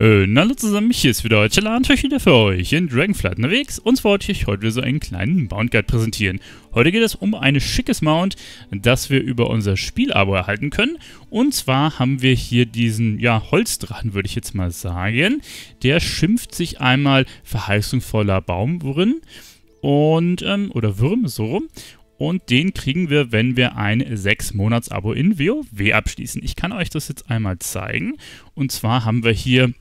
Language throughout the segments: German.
Äh, hallo zusammen, hier ist wieder heute Lantisch wieder für euch in Dragonflight unterwegs und zwar wollte ich euch heute wieder so einen kleinen Mount Guide präsentieren. Heute geht es um ein schickes Mount, das wir über unser Spielabo erhalten können und zwar haben wir hier diesen, ja, Holzdrachen würde ich jetzt mal sagen. Der schimpft sich einmal verheißungsvoller Baumwürm und, ähm, oder Würm, so rum. Und den kriegen wir, wenn wir ein 6-Monats-Abo in WoW abschließen. Ich kann euch das jetzt einmal zeigen. Und zwar haben wir hier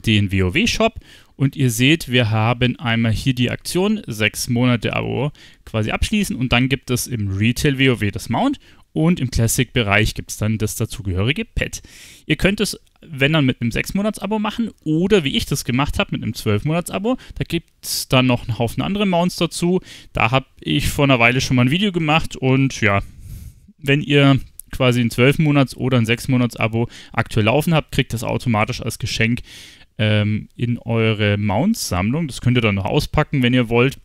den WoW-Shop und ihr seht, wir haben einmal hier die Aktion, sechs Monate Abo quasi abschließen und dann gibt es im Retail WoW das Mount und im Classic-Bereich gibt es dann das dazugehörige Pad. Ihr könnt es, wenn dann, mit einem 6-Monats-Abo machen oder wie ich das gemacht habe, mit einem 12-Monats-Abo. Da gibt es dann noch einen Haufen andere Mounts dazu. Da habe ich vor einer Weile schon mal ein Video gemacht und ja, wenn ihr quasi ein 12-Monats- oder ein 6-Monats-Abo aktuell laufen habt, kriegt das automatisch als Geschenk ähm, in eure Mounts-Sammlung. Das könnt ihr dann noch auspacken, wenn ihr wollt.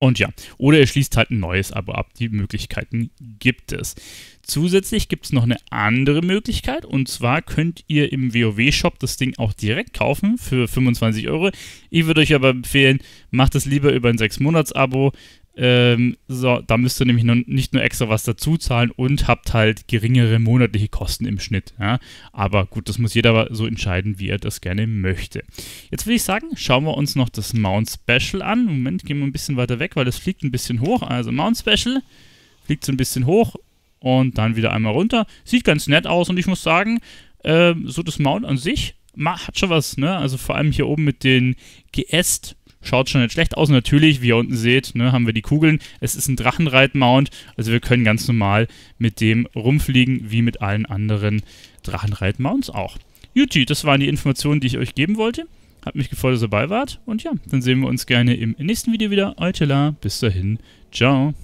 Und ja, oder ihr schließt halt ein neues Abo ab. Die Möglichkeiten gibt es. Zusätzlich gibt es noch eine andere Möglichkeit und zwar könnt ihr im WoW-Shop das Ding auch direkt kaufen für 25 Euro. Ich würde euch aber empfehlen, macht es lieber über ein 6-Monats-Abo. Ähm, so, da müsst ihr nämlich nur, nicht nur extra was dazu zahlen und habt halt geringere monatliche Kosten im Schnitt. Ja? Aber gut, das muss jeder so entscheiden, wie er das gerne möchte. Jetzt würde ich sagen, schauen wir uns noch das Mount Special an. Moment, gehen wir ein bisschen weiter weg, weil das fliegt ein bisschen hoch. Also Mount Special fliegt so ein bisschen hoch und dann wieder einmal runter. Sieht ganz nett aus und ich muss sagen, äh, so das Mount an sich hat schon was. Ne? Also vor allem hier oben mit den Geäst Schaut schon nicht schlecht aus. natürlich, wie ihr unten seht, ne, haben wir die Kugeln. Es ist ein Drachenreitmount, also wir können ganz normal mit dem rumfliegen, wie mit allen anderen Drachenreitmounts auch. Juti, das waren die Informationen, die ich euch geben wollte. Hat mich gefreut, dass ihr dabei wart. Und ja, dann sehen wir uns gerne im nächsten Video wieder. Euer Tela, bis dahin. Ciao.